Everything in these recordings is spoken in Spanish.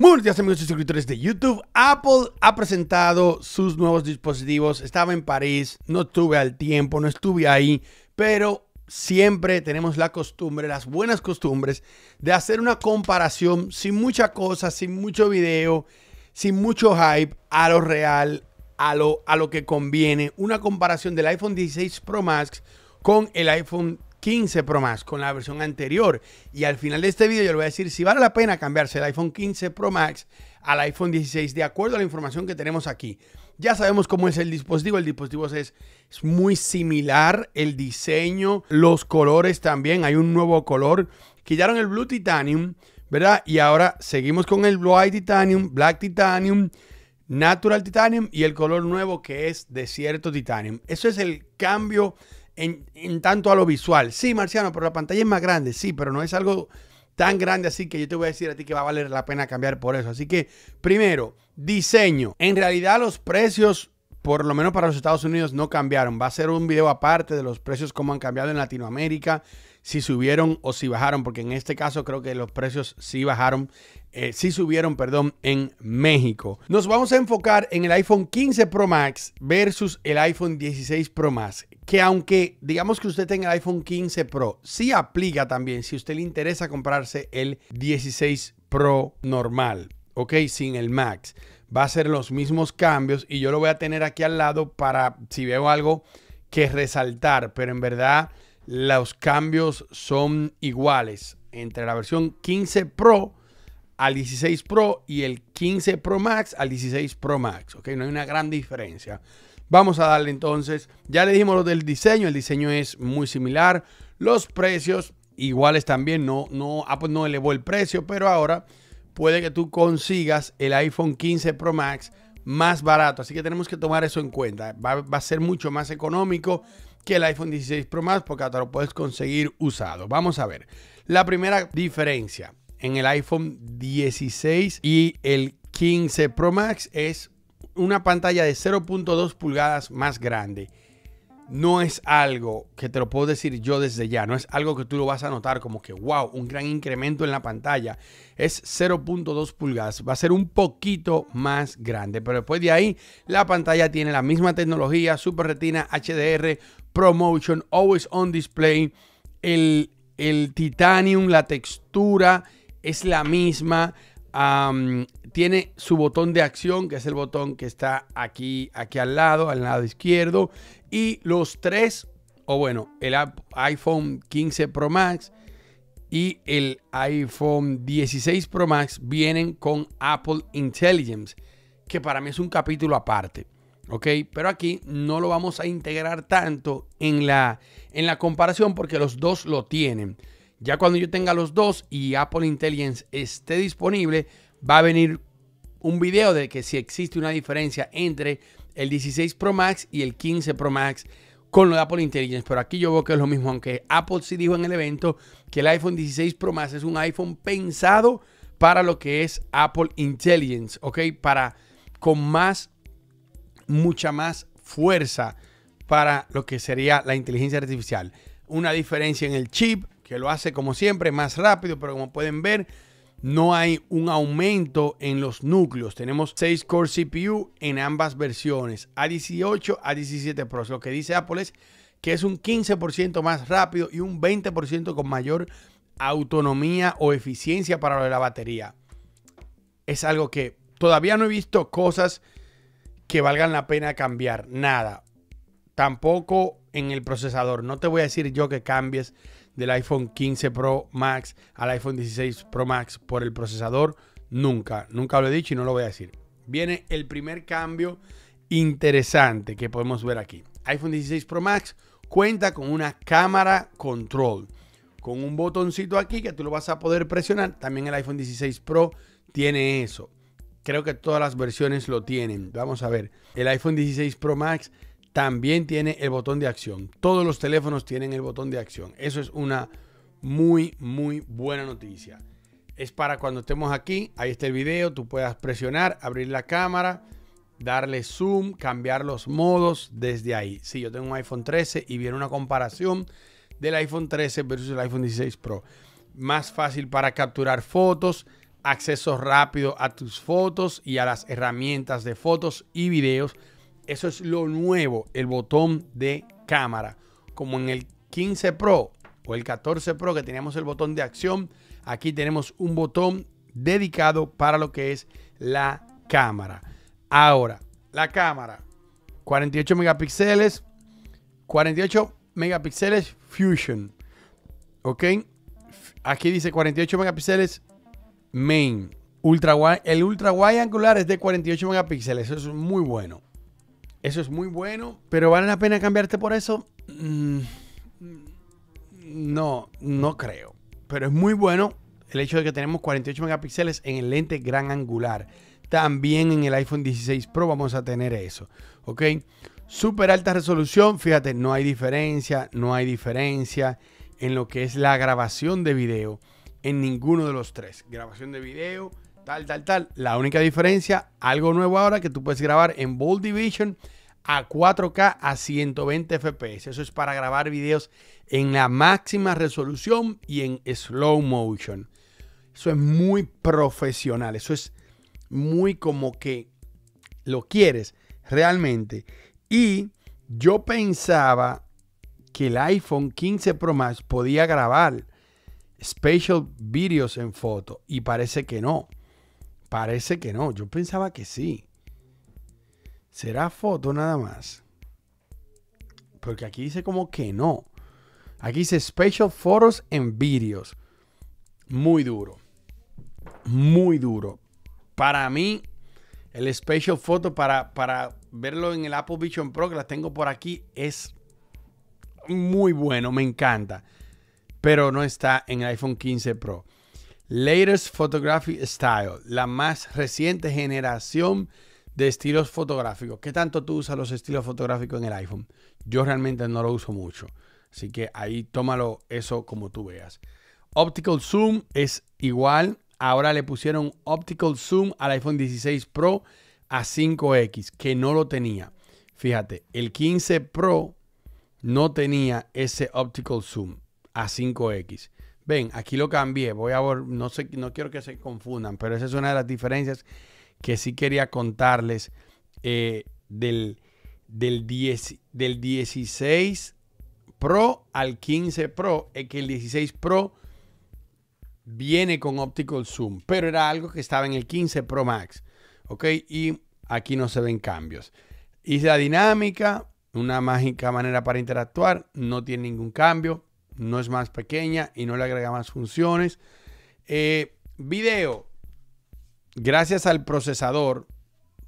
Muy buenos días amigos y suscriptores de YouTube. Apple ha presentado sus nuevos dispositivos. Estaba en París, no tuve al tiempo, no estuve ahí, pero siempre tenemos la costumbre, las buenas costumbres, de hacer una comparación sin mucha cosa, sin mucho video, sin mucho hype, a lo real, a lo, a lo que conviene. Una comparación del iPhone 16 Pro Max con el iPhone 15 Pro Max con la versión anterior. Y al final de este video yo le voy a decir si vale la pena cambiarse el iPhone 15 Pro Max al iPhone 16 de acuerdo a la información que tenemos aquí. Ya sabemos cómo es el dispositivo. El dispositivo es, muy similar. El diseño, los colores también. Hay un nuevo color. Quitaron el Blue Titanium, ¿verdad? Y ahora seguimos con el Blue White Titanium, Black Titanium, Natural Titanium y el color nuevo que es Desierto Titanium. Eso es el cambio en, tanto a lo visual. Sí, Marciano, pero la pantalla es más grande, sí, pero no es algo tan grande así que yo te voy a decir a ti que va a valer la pena cambiar por eso. Así que, primero, diseño. En realidad los precios, por lo menos para los Estados Unidos, no cambiaron. Va a ser un video aparte de los precios como han cambiado en Latinoamérica si subieron o si bajaron, porque en este caso creo que los precios sí bajaron, si eh, sí subieron, perdón, en México. Nos vamos a enfocar en el iPhone 15 Pro Max versus el iPhone 16 Pro Max, que aunque digamos que usted tenga el iPhone 15 Pro, sí aplica también si usted le interesa comprarse el 16 Pro normal, ¿ok? Sin el Max. Va a ser los mismos cambios y yo lo voy a tener aquí al lado para si veo algo que resaltar, pero en verdad los cambios son iguales entre la versión 15 Pro al 16 Pro y el 15 Pro Max al 16 Pro Max. okay, No hay una gran diferencia. Vamos a darle entonces, ya le dijimos lo del diseño, el diseño es muy similar, los precios iguales también, no, no, no elevó el precio, pero ahora puede que tú consigas el iPhone 15 Pro Max más barato, así que tenemos que tomar eso en cuenta, va a ser mucho más económico que el iPhone 16 Pro Max porque hasta lo puedes conseguir usado. Vamos a ver. La primera diferencia en el iPhone 16 y el 15 Pro Max es una pantalla de 0.2 pulgadas más grande no es algo que te lo puedo decir yo desde ya, no es algo que tú lo vas a notar como que, wow, un gran incremento en la pantalla. Es 0.2 pulgadas, va a ser un poquito más grande, pero después de ahí la pantalla tiene la misma tecnología, Super Retina, HDR, ProMotion, Always On Display, el, el titanium, la textura es la misma tiene su botón de acción, que es el botón que está aquí, aquí al lado, al lado izquierdo. Y los tres, o bueno, el iPhone 15 Pro Max y el iPhone 16 Pro Max vienen con Apple Intelligence, que para mí es un capítulo aparte. ¿Ok? Pero aquí no lo vamos a integrar tanto en la, en la comparación porque los dos lo tienen. Ya cuando yo tenga los dos y Apple Intelligence esté disponible, va a venir un video de que si existe una diferencia entre el 16 Pro Max y el 15 Pro Max con lo de Apple Intelligence. Pero aquí yo veo que es lo mismo, aunque Apple sí dijo en el evento que el iPhone 16 Pro Max es un iPhone pensado para lo que es Apple Intelligence, ¿ok? Para con más, mucha más fuerza para lo que sería la inteligencia artificial. Una diferencia en el chip, que lo hace como siempre más rápido, pero como pueden ver, no hay un aumento en los núcleos. Tenemos 6 core CPU en ambas versiones, A18, A17 Pro. Lo que dice Apple es que es un 15% más rápido y un 20% con mayor autonomía o eficiencia para lo de la batería. Es algo que todavía no he visto cosas que valgan la pena cambiar. Nada. Tampoco en el procesador. No te voy a decir yo que cambies del iPhone 15 Pro Max al iPhone 16 Pro Max por el procesador? Nunca, nunca lo he dicho y no lo voy a decir. Viene el primer cambio interesante que podemos ver aquí. iPhone 16 Pro Max cuenta con una cámara control, con un botoncito aquí que tú lo vas a poder presionar. También el iPhone 16 Pro tiene eso. Creo que todas las versiones lo tienen. Vamos a ver. El iPhone 16 Pro Max también tiene el botón de acción. Todos los teléfonos tienen el botón de acción. Eso es una muy, muy buena noticia. Es para cuando estemos aquí, ahí está el video, tú puedas presionar, abrir la cámara, darle zoom, cambiar los modos desde ahí. Si yo tengo un iPhone 13 y viene una comparación del iPhone 13 versus el iPhone 16 Pro. Más fácil para capturar fotos, acceso rápido a tus fotos y a las herramientas de fotos y videos eso es lo nuevo, el botón de cámara. Como en el 15 Pro o el 14 Pro que teníamos el botón de acción, aquí tenemos un botón dedicado para lo que es la cámara. Ahora, la cámara. 48 megapíxeles. 48 megapíxeles Fusion. ¿Ok? Aquí dice 48 megapíxeles main. Ultra el ultra wide angular es de 48 megapíxeles. Eso es muy bueno. Eso es muy bueno, pero ¿vale la pena cambiarte por eso? Mm, no, no creo. Pero es muy bueno el hecho de que tenemos 48 megapíxeles en el lente gran angular. También en el iPhone 16 Pro vamos a tener eso. ¿Ok? Super alta resolución. Fíjate, no hay diferencia, no hay diferencia en lo que es la grabación de video en ninguno de los tres. Grabación de video, tal, tal, tal. La única diferencia, algo nuevo ahora que tú puedes grabar en Bold Division a 4K a 120 FPS. Eso es para grabar videos en la máxima resolución y en slow motion. Eso es muy profesional, eso es muy como que lo quieres realmente. Y yo pensaba que el iPhone 15 Pro Max podía grabar special videos en foto y parece que no. Parece que no, yo pensaba que sí. ¿Será foto nada más? Porque aquí dice como que no. Aquí dice Special Photos en Videos. Muy duro. Muy duro. Para mí, el Special Photo para, para verlo en el Apple Vision Pro, que la tengo por aquí, es muy bueno. Me encanta. Pero no está en el iPhone 15 Pro. Latest Photography Style, la más reciente generación de estilos fotográficos. ¿Qué tanto tú usas los estilos fotográficos en el iPhone? Yo realmente no lo uso mucho. Así que ahí tómalo eso como tú veas. Optical Zoom es igual. Ahora le pusieron Optical Zoom al iPhone 16 Pro a 5X, que no lo tenía. Fíjate, el 15 Pro no tenía ese Optical Zoom a 5X ven, aquí lo cambié, voy a no sé, no quiero que se confundan, pero esa es una de las diferencias que sí quería contarles eh, del, del 16 Pro al 15 Pro, es que el 16 Pro viene con Optical Zoom, pero era algo que estaba en el 15 Pro Max, ¿ok? Y aquí no se ven cambios. Y la dinámica, una mágica manera para interactuar, no tiene ningún cambio no es más pequeña y no le agrega más funciones. Eh, video, gracias al procesador,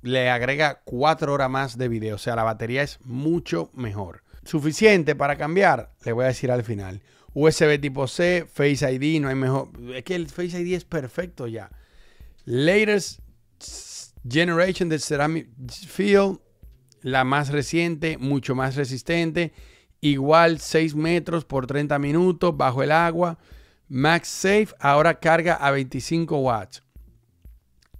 le agrega 4 horas más de video. O sea, la batería es mucho mejor. Suficiente para cambiar, le voy a decir al final. USB tipo C, Face ID, no hay mejor. Es que el Face ID es perfecto ya. Latest Generation de Ceramic Field, la más reciente, mucho más resistente igual 6 metros por 30 minutos bajo el agua. safe ahora carga a 25 watts.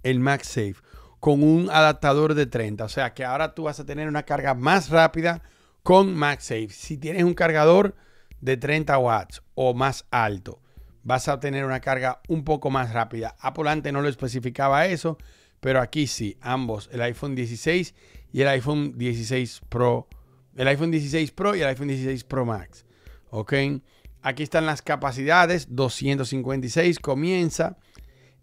El safe con un adaptador de 30. O sea que ahora tú vas a tener una carga más rápida con safe Si tienes un cargador de 30 watts o más alto, vas a tener una carga un poco más rápida. Apple antes no lo especificaba eso, pero aquí sí, ambos, el iPhone 16 y el iPhone 16 Pro el iPhone 16 Pro y el iPhone 16 Pro Max. Ok, aquí están las capacidades, 256 comienza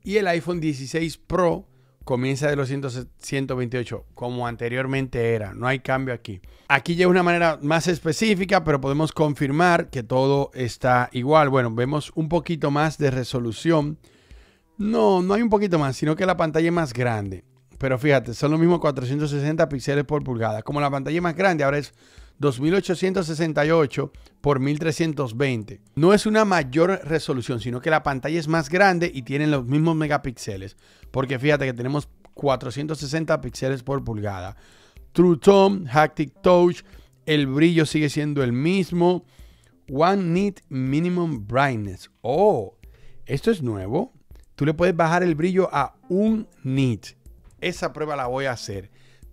y el iPhone 16 Pro comienza de los 128, como anteriormente era. No hay cambio aquí. Aquí lleva una manera más específica, pero podemos confirmar que todo está igual. Bueno, vemos un poquito más de resolución. No, no hay un poquito más, sino que la pantalla es más grande. Pero fíjate, son los mismos 460 píxeles por pulgada. Como la pantalla es más grande, ahora es 2868 por 1320. No es una mayor resolución, sino que la pantalla es más grande y tienen los mismos megapíxeles. Porque fíjate que tenemos 460 píxeles por pulgada. True Tone, Haptic Touch, el brillo sigue siendo el mismo. One Nit Minimum Brightness. Oh, esto es nuevo. Tú le puedes bajar el brillo a un nit esa prueba la voy a hacer.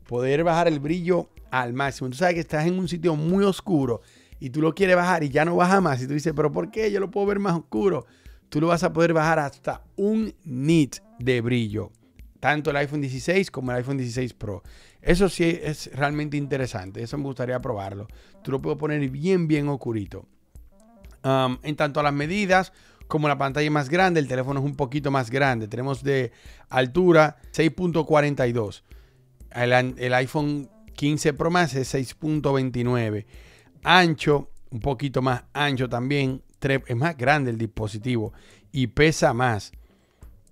Poder bajar el brillo al máximo. Tú sabes que estás en un sitio muy oscuro y tú lo quieres bajar y ya no baja más. Y tú dices, pero ¿por qué? Yo lo puedo ver más oscuro. Tú lo vas a poder bajar hasta un nit de brillo. Tanto el iPhone 16 como el iPhone 16 Pro. Eso sí es realmente interesante. Eso me gustaría probarlo. Tú lo puedo poner bien, bien oscurito. en tanto a las medidas, como la pantalla es más grande, el teléfono es un poquito más grande. Tenemos de altura 6.42. El, iPhone 15 Pro Max es 6.29. Ancho, un poquito más ancho también. Es más grande el dispositivo y pesa más.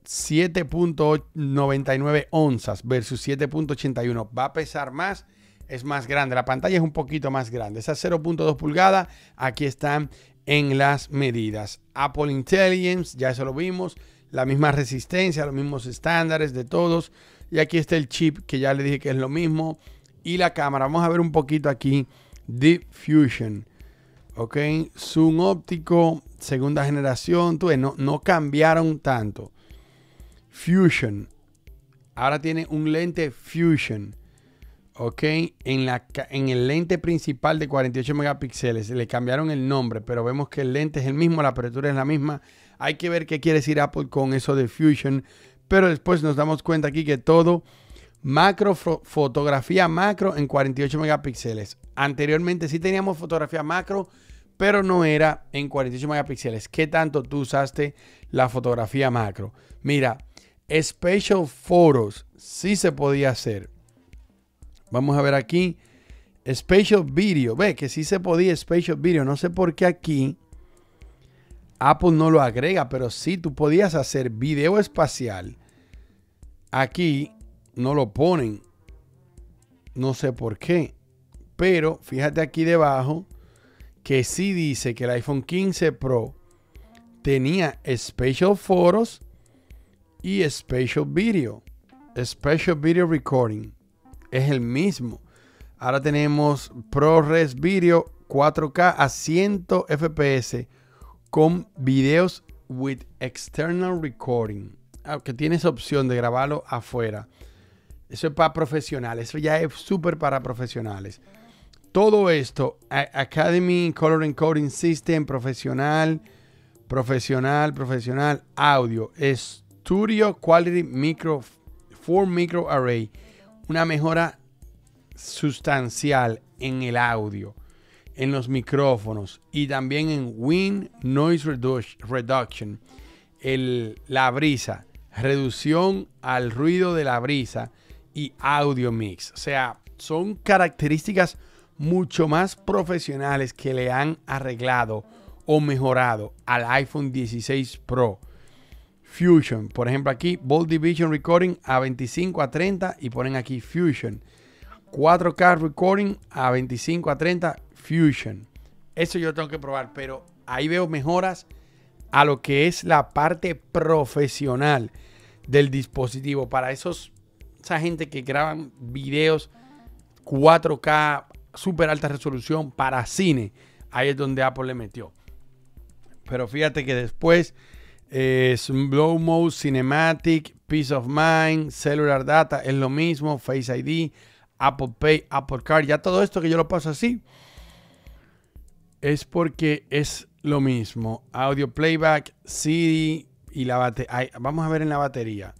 7.99 onzas versus 7.81. Va a pesar más es más grande, la pantalla es un poquito más grande. Esa 0.2 pulgadas, aquí están en las medidas. Apple Intelligence, ya eso lo vimos, la misma resistencia, los mismos estándares de todos. Y aquí está el chip que ya le dije que es lo mismo. Y la cámara, vamos a ver un poquito aquí. Deep Fusion, ok, zoom óptico, segunda generación, no, no cambiaron tanto. Fusion, ahora tiene un lente Fusion Ok, en, en el lente principal de 48 megapíxeles le cambiaron el nombre, pero vemos que el lente es el mismo, la apertura es la misma. Hay que ver qué quiere decir Apple con eso de Fusion, pero después nos damos cuenta aquí que todo macro, fotografía macro en 48 megapíxeles. Anteriormente sí teníamos fotografía macro, pero no era en 48 megapíxeles. ¿Qué tanto tú usaste la fotografía macro? Mira, Special Photos sí se podía hacer Vamos a ver aquí. Spatial Video. Ve que sí se podía Spatial Video. No sé por qué aquí Apple no lo agrega, pero sí tú podías hacer video espacial. Aquí no lo ponen. No sé por qué. Pero fíjate aquí debajo que sí dice que el iPhone 15 Pro tenía Spatial Photos y Spatial Video. Special Video Recording es el mismo. Ahora tenemos ProRes Video 4K a 100 FPS con videos with external recording. Ah, que tienes opción de grabarlo afuera. Eso es para profesionales. Eso ya es súper para profesionales. Todo esto, Academy Color Encoding System, profesional, profesional, profesional, audio, Studio Quality Micro, 4 Micro Array una mejora sustancial en el audio, en los micrófonos y también en wind noise reduction, la brisa, reducción al ruido de la brisa y audio mix. O sea, son características mucho más profesionales que le han arreglado o mejorado al iPhone 16 Pro Fusion. Por ejemplo, aquí Bold Division Recording a 25 a 30 y ponen aquí Fusion. 4K Recording a 25 a 30 Fusion. Eso yo tengo que probar, pero ahí veo mejoras a lo que es la parte profesional del dispositivo para esos esa gente que graban videos 4K super alta resolución para cine. Ahí es donde Apple le metió. Pero fíjate que después es Blow Mode Cinematic, Peace of Mind, Cellular Data, es lo mismo, Face ID, Apple Pay, Apple Card, ya todo esto que yo lo paso así, es porque es lo mismo. Audio Playback, CD y la batería. Vamos a ver en la batería.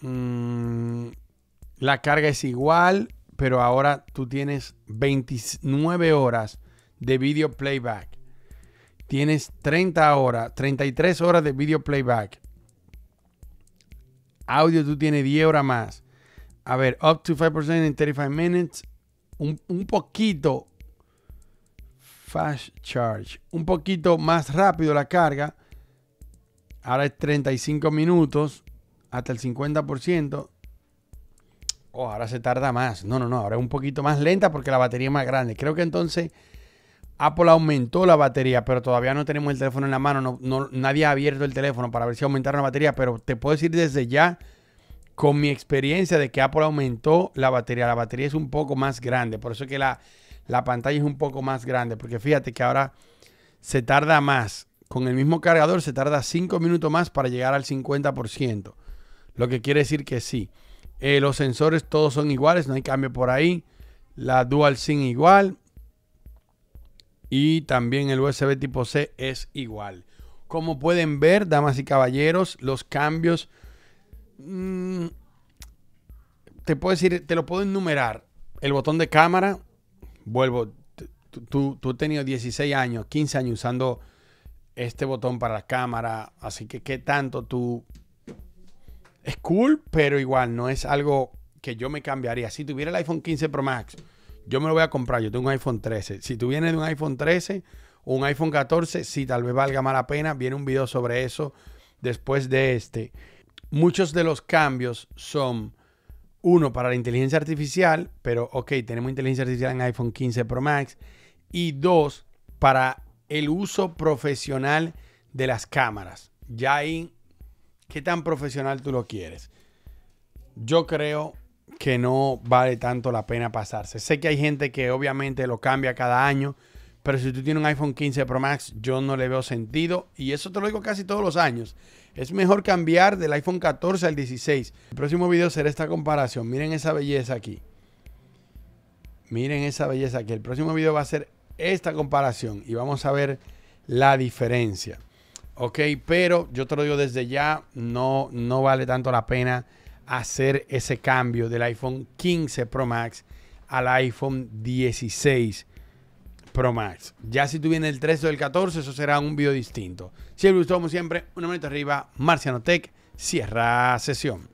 Mm, la carga es igual, pero ahora tú tienes 29 horas de video playback tienes 30 horas, 33 horas de video playback. Audio, tú tienes 10 horas más. A ver, up to 5% in 35 minutes. Un, poquito fast charge. Un poquito más rápido la carga. Ahora es 35 minutos hasta el 50%. Oh, ahora se tarda más. No, no, no. Ahora es un poquito más lenta porque la batería es más grande. Creo que entonces Apple aumentó la batería, pero todavía no tenemos el teléfono en la mano. nadie ha abierto el teléfono para ver si aumentaron la batería, pero te puedo decir desde ya, con mi experiencia de que Apple aumentó la batería. La batería es un poco más grande, por eso es que la, pantalla es un poco más grande, porque fíjate que ahora se tarda más. Con el mismo cargador se tarda 5 minutos más para llegar al 50%, lo que quiere decir que sí. Eh, los sensores todos son iguales, no hay cambio por ahí. La Dual SIM igual, y también el USB tipo C es igual. Como pueden ver, damas y caballeros, los cambios... Mm, te puedo decir, te lo puedo enumerar. El botón de cámara, vuelvo, tú, tú has tenido 16 años, 15 años usando este botón para la cámara, así que qué tanto tú... Es cool, pero igual no es algo que yo me cambiaría. Si tuviera el iPhone 15 Pro Max, yo me lo voy a comprar, yo tengo un iPhone 13. Si tú vienes de un iPhone 13 o un iPhone 14, sí, tal vez valga más la pena. Viene un video sobre eso después de este. Muchos de los cambios son, uno, para la inteligencia artificial, pero ok, tenemos inteligencia artificial en iPhone 15 Pro Max. Y dos, para el uso profesional de las cámaras. Ya ahí, ¿qué tan profesional tú lo quieres? Yo creo que no vale tanto la pena pasarse. Sé que hay gente que obviamente lo cambia cada año, pero si tú tienes un iPhone 15 Pro Max, yo no le veo sentido. Y eso te lo digo casi todos los años. Es mejor cambiar del iPhone 14 al 16. El próximo video será esta comparación. Miren esa belleza aquí. Miren esa belleza aquí. El próximo video va a ser esta comparación y vamos a ver la diferencia. Ok, pero yo te lo digo desde ya, no, no vale tanto la pena hacer ese cambio del iPhone 15 Pro Max al iPhone 16 Pro Max. Ya si tú vienes el 13 o el 14, eso será un video distinto. Si les gustó, como siempre, una manita arriba, Marciano Tech, cierra sesión.